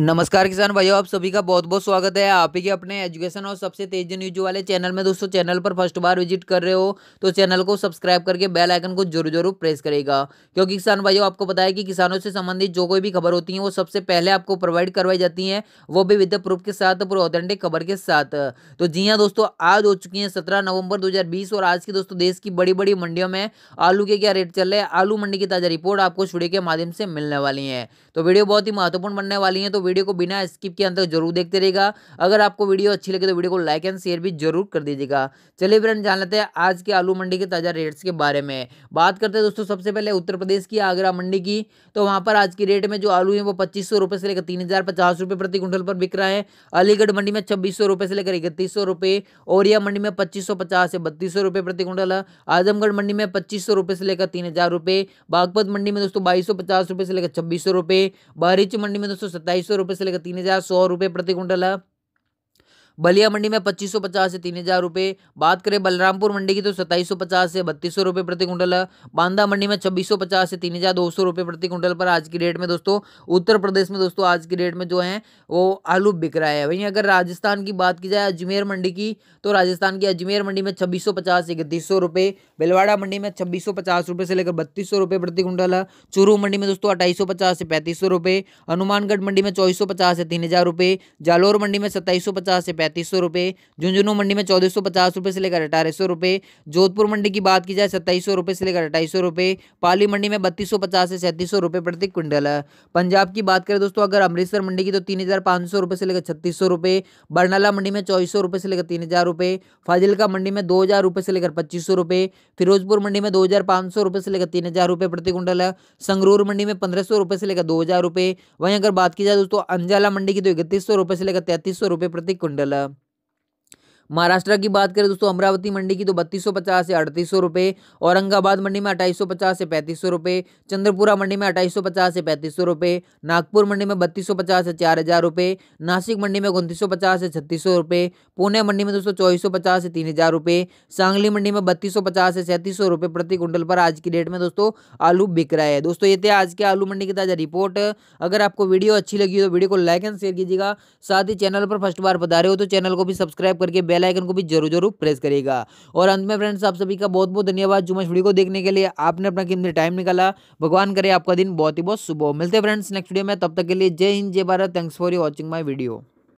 नमस्कार किसान भाइयों आप सभी का बहुत बहुत स्वागत है आप ही के अपने एजुकेशन और सबसे तेज न्यूज वाले चैनल में दोस्तों चैनल पर फर्स्ट बार विजिट कर रहे हो तो चैनल को सब्सक्राइब करके बेल आइकन को जरूर जरूर प्रेस करेगा क्योंकि किसान भाइयों आपको पता है कि किसानों से संबंधित जो कोई भी खबर होती है वो सबसे पहले आपको प्रोवाइड करवाई जाती है वो भी विद प्रूफ के साथ पूरे ऑथेंटिक खबर के साथ तो जी हाँ दोस्तों आज हो चुकी है सत्रह नवंबर दो और आज की दोस्तों देश की बड़ी बड़ी मंडियों में आलू के क्या रेट चल रहे हैं आलू मंडी की ताजा रिपोर्ट आपको इस के माध्यम से मिलने वाली है तो वीडियो बहुत ही महत्वपूर्ण बनने वाली है तो वीडियो को बिना स्किप के अंदर जरूर देखते रहेगा अगर आपको वीडियो अच्छी लगे तो वीडियो को लाइक एंड शेयर भी जरूर कर दीजिएगा चलिए फ्रेंड जान लेते हैं आज के आलू मंडी के ताज़ा रेट्स के बारे में बात करते हैं दोस्तों सबसे पहले उत्तर प्रदेश की आगरा मंडी की तो वहाँ पर आज की रेट में जो आलू है वो पच्चीस सौ रुपये से लेकर तीन हज़ार पचास रुपये प्रति क्विंटल पर बिक रहा है अलीगढ़ मंडी में छब्बीस सौ रुपये से लेकर इकतीस सौ रुपये औरिया मंडी में पच्चीस सौ पचास से बत्तीस सौ रुपये प्रति क्विंटल आजमगढ़ मंडी में पच्चीस सौ रुपये से लेकर तीन हज़ार रुपये बागपत मंडी में दोस्तों बाईस सौ पचास रुपये से लेकर छब्बीस सौ रुपये बहरीच मंडी में दोस्तों सत्ताईस सौ रुपये से लेकर तीन हज़ार सौ रुपये प्रति कुंटल है बलिया मंडी में पच्चीस सौ पचास से तीन हज़ार रुपये बात करें बलरामपुर मंडी की तो सत्ताईस सौ पचास से बत्तीस सौ रुपये प्रति कुंटल बांदा मंडी में छब्बीस सौ पचास से तीन हज़ार दो सौ रुपये प्रति कुंटल पर आज की डेट में दोस्तों उत्तर प्रदेश में दोस्तों आज की डेट में जो है वो आलू बिक रहा है वहीं अगर राजस्थान की बात की जाए अजमेर मंडी की तो राजस्थान की अजमेर मंडी में छब्बीस सौ पचास से इकतीस सौ रुपये भिलवाड़ा मंडी में छब्बीस सौ पचास रुपये से लेकर बत्तीस सौ रुपये प्रति कुंटल चूरू मंडी में दोस्तों अट्ठाईस सौ पचास से पैंतीस सौ रुपये हनुमानगढ़ मंडी में चौबीस सौ पचास से तीन हज़ार रुपये जालोर मंडी में सत्ताईस सौ पचास से पैंतीस सौ रुपये झुंझुनू मंडी में चौदह सौ पचास रुपये से लेकर अठारह सौ रुपये जोधपुर मंडी की बात की जाए सत्ताईस सौ रुपये से लेकर अट्ठाईस सौ रुपये पाली मंडी में बत्तीस सौ पचास से सैंतीस सौ रुपये प्रति क्विंटल है पंजाब की बात करें दोस्तों अगर अमृतसर मंडी की तो तीन हज़ार पाँच सौ रुपये से लेकर छत्तीस सौ रुपये बरनाला मंडी में चौबीस सौ रुपये से लेकर तीन हज़ार रुपये फाजिलका मंडी में दो हज़ार रुपये से लेकर पच्चीस सौ रुपये फिरोजपुर मंडी में दो हज़ार पाँच सौ रुपये से लेकर तीन हज़ार रुपये प्रति क्विंटल है संगरूर मंडी में पंद्रह सौ रुपये से लेकर दो हज़ार रुपये वहीं अगर बात की जाए दोस्तों अंजाला मंडी की तो इकतीस सौ रुपये से लेकर तैंतीस सौ रुपये प्रति क्विंटल Taala महाराष्ट्र की बात करें दोस्तों अमरावती मंडी की तो बत्तीस से अड़तीस सौ औरंगाबाद मंडी में अट्ठाईस से पैंतीस सौ चंद्रपुरा मंडी में अट्ठाईस से पैंतीस सौ नागपुर मंडी में बत्तीस से चार हज़ार रुपये नासिक मंडी में उनतीस से छत्तीस सौ रुपये पुणे मंडी में दोस्तों चौबीस से तीन हज़ार रुपये सांगली मंडी में बत्तीस से सैंतीस सौ रुपये प्रति क्विंटल पर आज की डेट में दोस्तों आलू बिक रहा है दोस्तों ये थे आज के आलू मंडी की ताज़ा रिपोर्ट अगर आपको वीडियो अच्छी लगी हो तो वीडियो को लाइक एंड शेयर कीजिएगा साथ ही चैनल पर फर्स्ट बार बता रहे हो तो चैनल को भी सब्सक्राइब करके बेल बेल आइकन को भी जरूर जरूर प्रेस करेगा और अंत में फ्रेंड्स आप सभी का बहुत बहुत धन्यवाद जुमश वीडियो को देखने के लिए आपने अपना कितने टाइम निकाला भगवान करे आपका दिन बहुत ही बहुत सुबह मिलते हैं फ्रेंड्स नेक्स्ट वीडियो में तब तक के लिए जय हिंद जय Bharat thanks for you watching my video